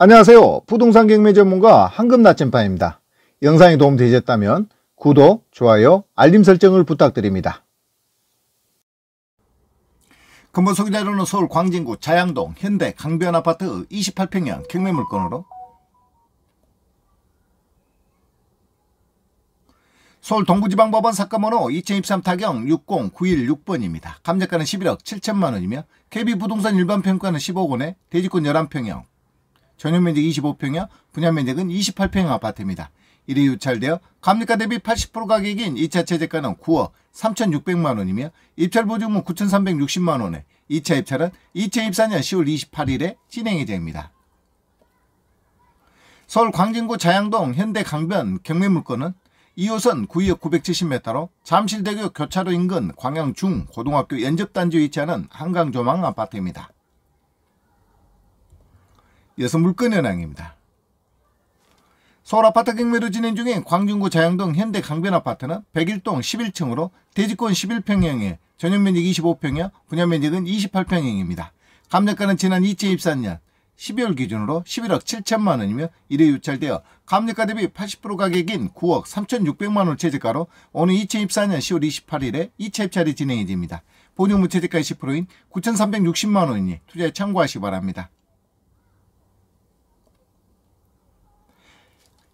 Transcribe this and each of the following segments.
안녕하세요. 부동산 경매 전문가 황금 나침반입니다. 영상이 도움되셨다면 구독, 좋아요, 알림 설정을 부탁드립니다. 금번 소개자료는 서울 광진구 자양동 현대 강변 아파트 28평형 경매 물건으로 서울 동부지방법원 사건번호 2023 타경 60916번입니다. 감정가는 11억 7천만원이며 KB부동산 일반평가는 1 5억원에 대지권 11평형 전용면적 25평형, 분양면적은 28평형 아파트입니다. 이리 유찰되어 감리가 대비 80% 가격인 2차 최저가는 9억 3,600만원이며 입찰 보증금 9,360만원에 2차 입찰은 2024년 10월 28일에 진행 이됩니다 서울 광진구 자양동 현대강변 경매물건은 2호선 9역 970m로 잠실대교 교차로 인근 광양중 고등학교 연접단지 위치하는 한강조망 아파트입니다. 여성 물건현황입니다. 서울 아파트 경매로 진행 중인 광진구 자양동 현대 강변아파트는 101동 11층으로 대지권 11평형에 전용면적 25평형, 분양면적은 28평형입니다. 감정가는 지난 2024년 12월 기준으로 11억 7천만 원이며 1회 유찰되어 감정가 대비 80% 가격인 9억 3,600만 원 최저가로 오는 2024년 10월 28일에 2차 입찰이 진행이 됩니다. 본용 무채제가 10%인 9,360만 원이니 투자에 참고하시기 바랍니다.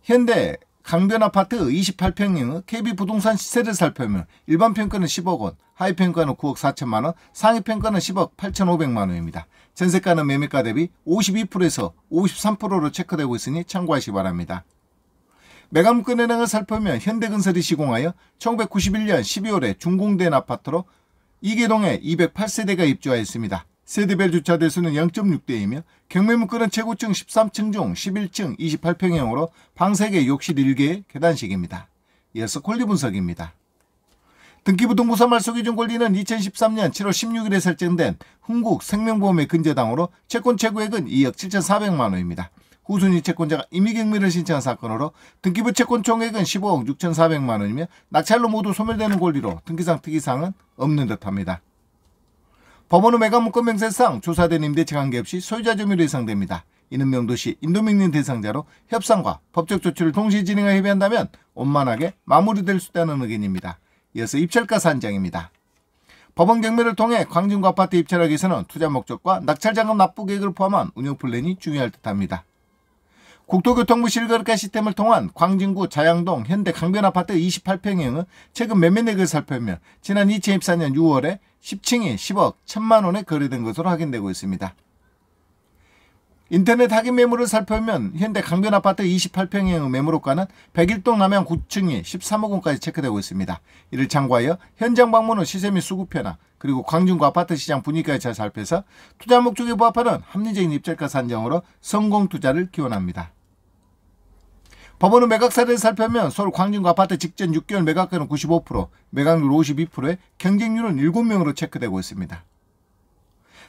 현대 강변아파트 28평형 KB부동산 시세를 살펴면 일반평가는 10억 원, 하위평가는 9억 4천만 원, 상위평가는 10억 8천5백만 원입니다. 전세가는 매매가 대비 52%에서 53%로 체크되고 있으니 참고하시기 바랍니다. 매감권 현황을 살펴면 현대건설이 시공하여 1991년 12월에 준공된 아파트로 이계동에 208세대가 입주하였습니다. 세대별 주차 대수는 0.6대이며 경매문구은 최고층 13층 중 11층 28평형으로 방 3개, 욕실 1개, 의 계단식입니다. 이어서 권리 분석입니다. 등기부등본사 말소기준 권리는 2013년 7월 16일에 설정된 흥국 생명보험의 근저당으로 채권 최고액은 2억 7,400만 원입니다. 후순위 채권자가 임의경매를 신청한 사건으로 등기부 채권 총액은 15억 6,400만 원이며 낙찰로 모두 소멸되는 권리로 등기상 특이사항은 없는 듯합니다. 법원 음해가 문건명세상 조사된 임대차 관계없이 소유자 점유로 예상됩니다. 이는 명도시 인도민님 대상자로 협상과 법적 조치를 동시에 진행하여 협의한다면 원만하게 마무리될 수 있다는 의견입니다. 이어서 입찰가 산장입니다. 법원 경매를 통해 광진과 아파트 입찰하기 위해서는 투자 목적과 낙찰자금 납부 계획을 포함한 운영 플랜이 중요할 듯합니다. 국토교통부 실거래가 시스템을 통한 광진구 자양동 현대 강변아파트 28평형은 최근 매매 내역을 살펴보면 지난 2014년 6월에 10층이 10억 1천만 원에 거래된 것으로 확인되고 있습니다. 인터넷 하기 매물을 살펴보면 현대 강변아파트 28평형 매물호가는 101동 남향 9층이 13억 원까지 체크되고 있습니다. 이를 참고하여 현장 방문 은 시세 및 수급 편화 그리고 광진구 아파트 시장 분위기까지 잘 살펴서 투자 목적에 부합하는 합리적인 입찰가 산정으로 성공 투자를 기원합니다. 법원은 매각 사례를 살펴면 서울 광진구 아파트 직전 6개월 매각가는 95%, 매각률 52%에 경쟁률은 7명으로 체크되고 있습니다.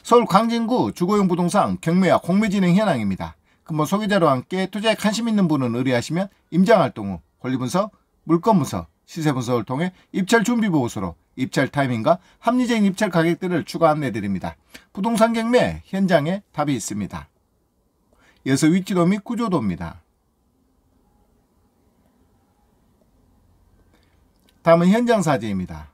서울 광진구 주거용 부동산 경매와 공매 진행 현황입니다. 근무 소개자로 함께 투자에 관심 있는 분은 의뢰하시면 임장활동 후 권리분석, 물건분석, 시세분석을 통해 입찰 준비 보고서로 입찰 타이밍과 합리적인 입찰 가격들을 추가 안내드립니다. 부동산 경매 현장에 답이 있습니다. 이어서 위치도 및 구조도입니다. 다음은 현장 사진입니다.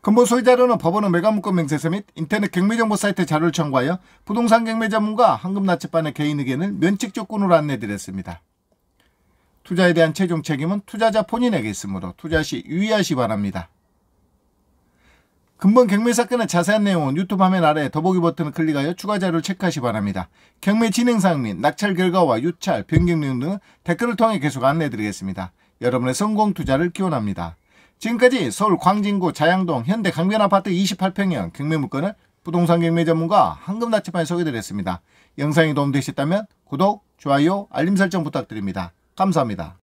근본 소유 자료는 법원은 매각물권 명세서 및 인터넷 경매정보 사이트 자료를 청구하여 부동산 경매 전문가 황금나치반의 개인의견을 면책조건으로 안내드렸습니다. 투자에 대한 최종 책임은 투자자 본인에게 있으므로 투자 시 유의하시 바랍니다. 금번 경매 사건의 자세한 내용은 유튜브 화면 아래 더보기 버튼을 클릭하여 추가 자료를 체크하시 바랍니다. 경매 진행 사항 및 낙찰 결과와 유찰, 변경 내용 등 댓글을 통해 계속 안내해드리겠습니다. 여러분의 성공 투자를 기원합니다. 지금까지 서울 광진구 자양동 현대 강변아파트 28평형 경매 물건을 부동산 경매 전문가 황금나치판에 소개드렸습니다. 영상이 도움되셨다면 구독, 좋아요, 알림 설정 부탁드립니다. 감사합니다.